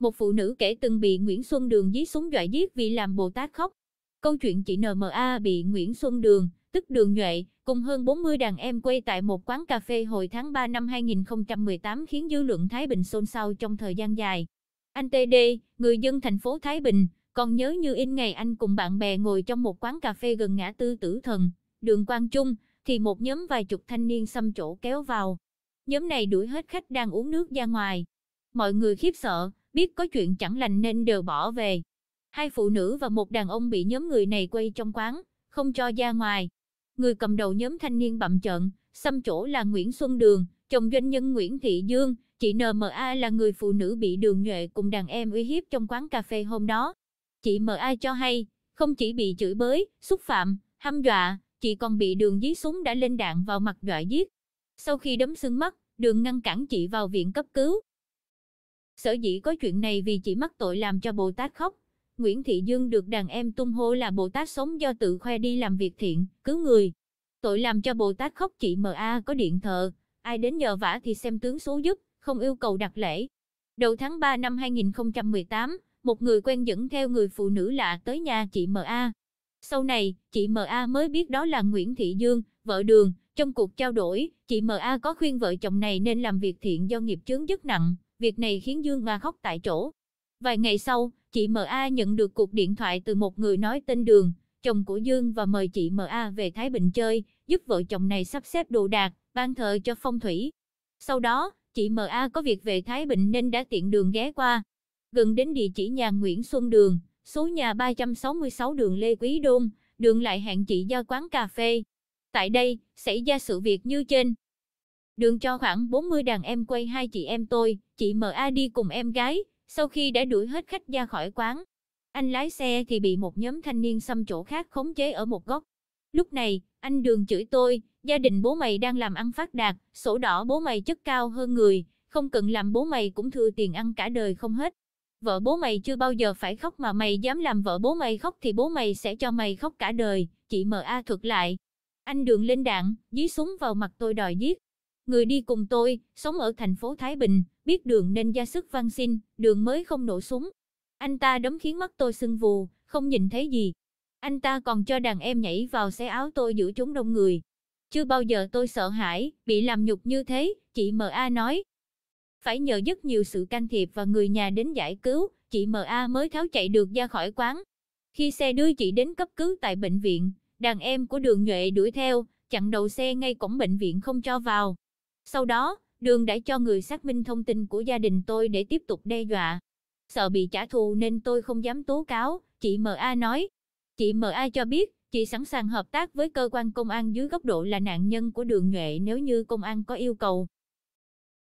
Một phụ nữ kể từng bị Nguyễn Xuân Đường dí súng dọa giết vì làm Bồ Tát khóc. Câu chuyện chị NMA bị Nguyễn Xuân Đường, tức Đường Nhuệ, cùng hơn 40 đàn em quay tại một quán cà phê hồi tháng 3 năm 2018 khiến dư luận Thái Bình xôn xao trong thời gian dài. Anh TD, người dân thành phố Thái Bình, còn nhớ như in ngày anh cùng bạn bè ngồi trong một quán cà phê gần ngã tư tử thần, đường Quang Trung, thì một nhóm vài chục thanh niên xâm chỗ kéo vào. Nhóm này đuổi hết khách đang uống nước ra ngoài. Mọi người khiếp sợ, biết có chuyện chẳng lành nên đều bỏ về. Hai phụ nữ và một đàn ông bị nhóm người này quay trong quán, không cho ra ngoài. Người cầm đầu nhóm thanh niên bậm trợn, xăm chỗ là Nguyễn Xuân Đường, chồng doanh nhân Nguyễn Thị Dương, chị NMA là người phụ nữ bị đường nhuệ cùng đàn em uy hiếp trong quán cà phê hôm đó. Chị MA cho hay, không chỉ bị chửi bới, xúc phạm, hăm dọa, chị còn bị đường dí súng đã lên đạn vào mặt dọa giết. Sau khi đấm xương mắt, đường ngăn cản chị vào viện cấp cứu, Sở dĩ có chuyện này vì chỉ mắc tội làm cho Bồ Tát khóc. Nguyễn Thị Dương được đàn em tung hô là Bồ Tát sống do tự khoe đi làm việc thiện, cứu người. Tội làm cho Bồ Tát khóc chị M.A. có điện thờ, ai đến nhờ vả thì xem tướng số giúp, không yêu cầu đặt lễ. Đầu tháng 3 năm 2018, một người quen dẫn theo người phụ nữ lạ tới nhà chị M.A. Sau này, chị M.A. mới biết đó là Nguyễn Thị Dương, vợ đường. Trong cuộc trao đổi, chị M.A. có khuyên vợ chồng này nên làm việc thiện do nghiệp chướng rất nặng, Việc này khiến Dương Hoa khóc tại chỗ. Vài ngày sau, chị M A nhận được cuộc điện thoại từ một người nói tên Đường, chồng của Dương và mời chị M A về Thái Bình chơi, giúp vợ chồng này sắp xếp đồ đạc, ban thờ cho phong thủy. Sau đó, chị M A có việc về Thái Bình nên đã tiện đường ghé qua. Gần đến địa chỉ nhà Nguyễn Xuân Đường, số nhà 366 đường Lê Quý Đôn, đường lại hẹn chị ra quán cà phê. Tại đây, xảy ra sự việc như trên đường cho khoảng 40 đàn em quay hai chị em tôi, chị A đi cùng em gái, sau khi đã đuổi hết khách ra khỏi quán. Anh lái xe thì bị một nhóm thanh niên xâm chỗ khác khống chế ở một góc. Lúc này, anh đường chửi tôi, gia đình bố mày đang làm ăn phát đạt, sổ đỏ bố mày chất cao hơn người, không cần làm bố mày cũng thừa tiền ăn cả đời không hết. Vợ bố mày chưa bao giờ phải khóc mà mày dám làm vợ bố mày khóc thì bố mày sẽ cho mày khóc cả đời, chị A thuật lại. Anh đường lên đạn, dí súng vào mặt tôi đòi giết người đi cùng tôi, sống ở thành phố Thái Bình, biết đường nên ra sức van xin, đường mới không nổ súng. Anh ta đấm khiến mắt tôi sưng vù, không nhìn thấy gì. Anh ta còn cho đàn em nhảy vào xe áo tôi giữ chúng đông người. Chưa bao giờ tôi sợ hãi, bị làm nhục như thế, chị M.A. nói. Phải nhờ rất nhiều sự can thiệp và người nhà đến giải cứu, chị M.A. mới tháo chạy được ra khỏi quán. Khi xe đưa chị đến cấp cứu tại bệnh viện, đàn em của đường nhuệ đuổi theo, chặn đầu xe ngay cổng bệnh viện không cho vào. Sau đó, Đường đã cho người xác minh thông tin của gia đình tôi để tiếp tục đe dọa. Sợ bị trả thù nên tôi không dám tố cáo, chị MA nói. Chị MA cho biết, chị sẵn sàng hợp tác với cơ quan công an dưới góc độ là nạn nhân của đường nhuệ nếu như công an có yêu cầu.